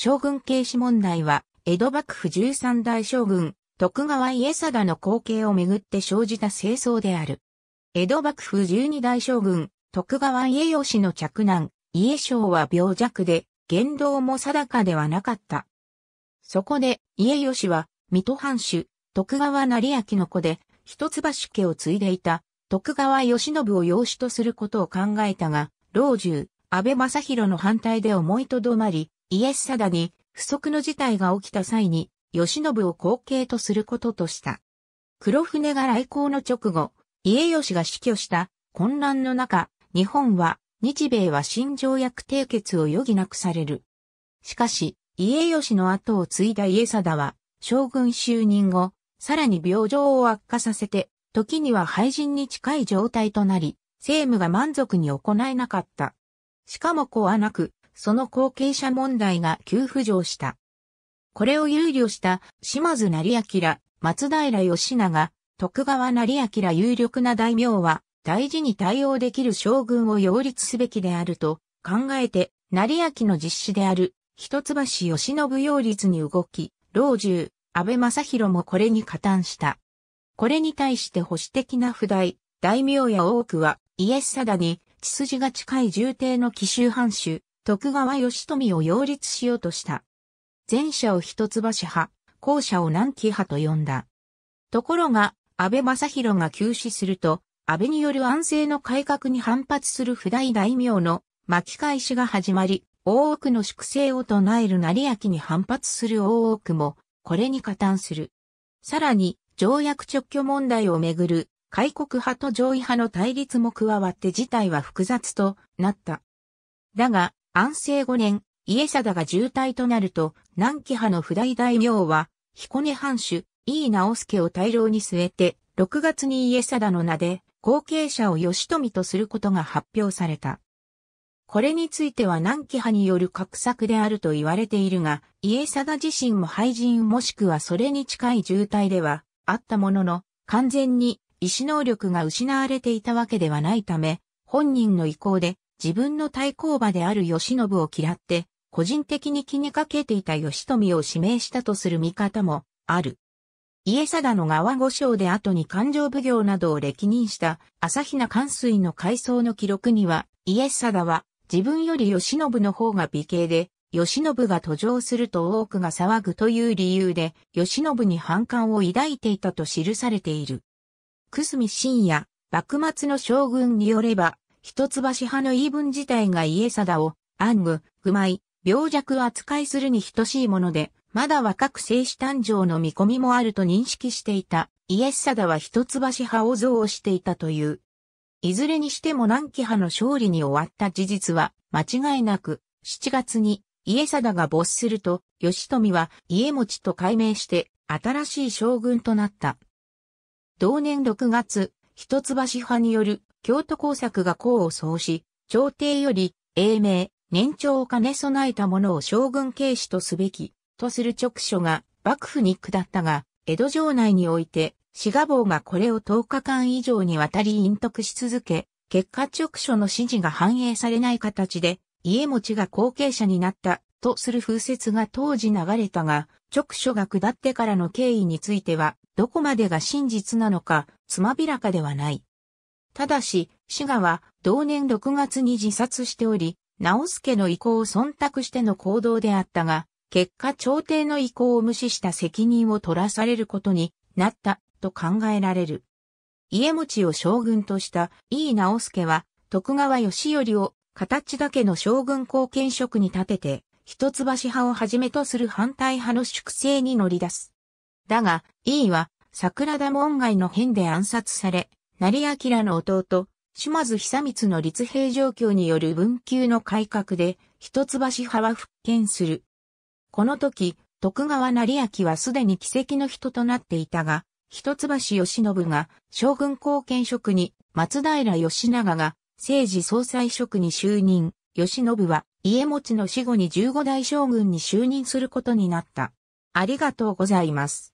将軍軽視問題は、江戸幕府十三代将軍、徳川家定の後継をめぐって生じた清掃である。江戸幕府十二代将軍、徳川家義の嫡男、家将は病弱で、言動も定かではなかった。そこで、家義は、水戸藩主、徳川成明の子で、一橋家を継いでいた、徳川義信を養子とすることを考えたが、老中、安倍正弘の反対で思いとどまり、イエスダに不測の事態が起きた際に、義信を後継とすることとした。黒船が来航の直後、家吉が死去した混乱の中、日本は、日米は新条約締結を余儀なくされる。しかし、家吉の後を継いだ家貞は、将軍就任後、さらに病状を悪化させて、時には廃人に近い状態となり、政務が満足に行えなかった。しかも子はなく、その後継者問題が急浮上した。これを憂慮した島津成明、松平義長、徳川成明有力な大名は大事に対応できる将軍を擁立すべきであると考えて、成明の実施である一橋義信擁立に動き、老中、安倍正弘もこれに加担した。これに対して保守的な不代、大名や多くは、イエス・サダに、血筋が近い重帝の奇襲藩主、徳川義富を擁立しようとした。前者を一橋派、後者を南紀派と呼んだ。ところが、安倍正弘が急死すると、安倍による安政の改革に反発する不代大名の巻き返しが始まり、大奥の粛清を唱える成明に反発する大奥も、これに加担する。さらに、条約直挙問題をめぐる、開国派と上位派の対立も加わって事態は複雑となった。だが、安政5年、家定が重体となると、南紀派の不代大名は、彦根藩主、井伊直輔を大量に据えて、6月に家定の名で、後継者を義富とすることが発表された。これについては南紀派による画策であると言われているが、家定自身も廃人もしくはそれに近い渋滞ではあったものの、完全に意志能力が失われていたわけではないため、本人の意向で自分の対抗馬である義信を嫌って、個人的に気にかけていた義富を指名したとする見方もある。家貞の側御将で後に勘定奉行などを歴任した朝比奈関水の回想の記録には、家貞は自分より義信の方が美形で、義信が途上すると多くが騒ぐという理由で、義信に反感を抱いていたと記されている。久住信也、幕末の将軍によれば、一橋派の言い分自体が家貞を、暗愚、不昧、病弱扱いするに等しいもので、まだ若く生死誕生の見込みもあると認識していた、イエスサダは一橋派を憎悪していたという。いずれにしても南紀派の勝利に終わった事実は、間違いなく、7月に、家貞が没すると、義富は家持ちと改名して、新しい将軍となった。同年6月、一橋派による京都工作が功を奏し、朝廷より、英明、年長を兼ね備えた者を将軍軽視とすべき、とする直書が幕府に下ったが、江戸城内において、志賀坊がこれを10日間以上にわたり隠匿し続け、結果直書の指示が反映されない形で、家持ちが後継者になったとする風説が当時流れたが、直書が下ってからの経緯については、どこまでが真実なのか、つまびらかではない。ただし、滋賀は同年6月に自殺しており、直助の意向を忖度しての行動であったが、結果朝廷の意向を無視した責任を取らされることになったと考えられる。家持を将軍とした井伊直助は徳川義頼を形だけの将軍後見職に立てて、一橋派をはじめとする反対派の粛清に乗り出す。だが、井伊は桜田門外の変で暗殺され、成明の弟、島津久光の立兵状況による文久の改革で、一橋派は復権する。この時、徳川成明はすでに奇跡の人となっていたが、一橋義信が将軍後見職に、松平義長が政治総裁職に就任、義信は家持ちの死後に15代将軍に就任することになった。ありがとうございます。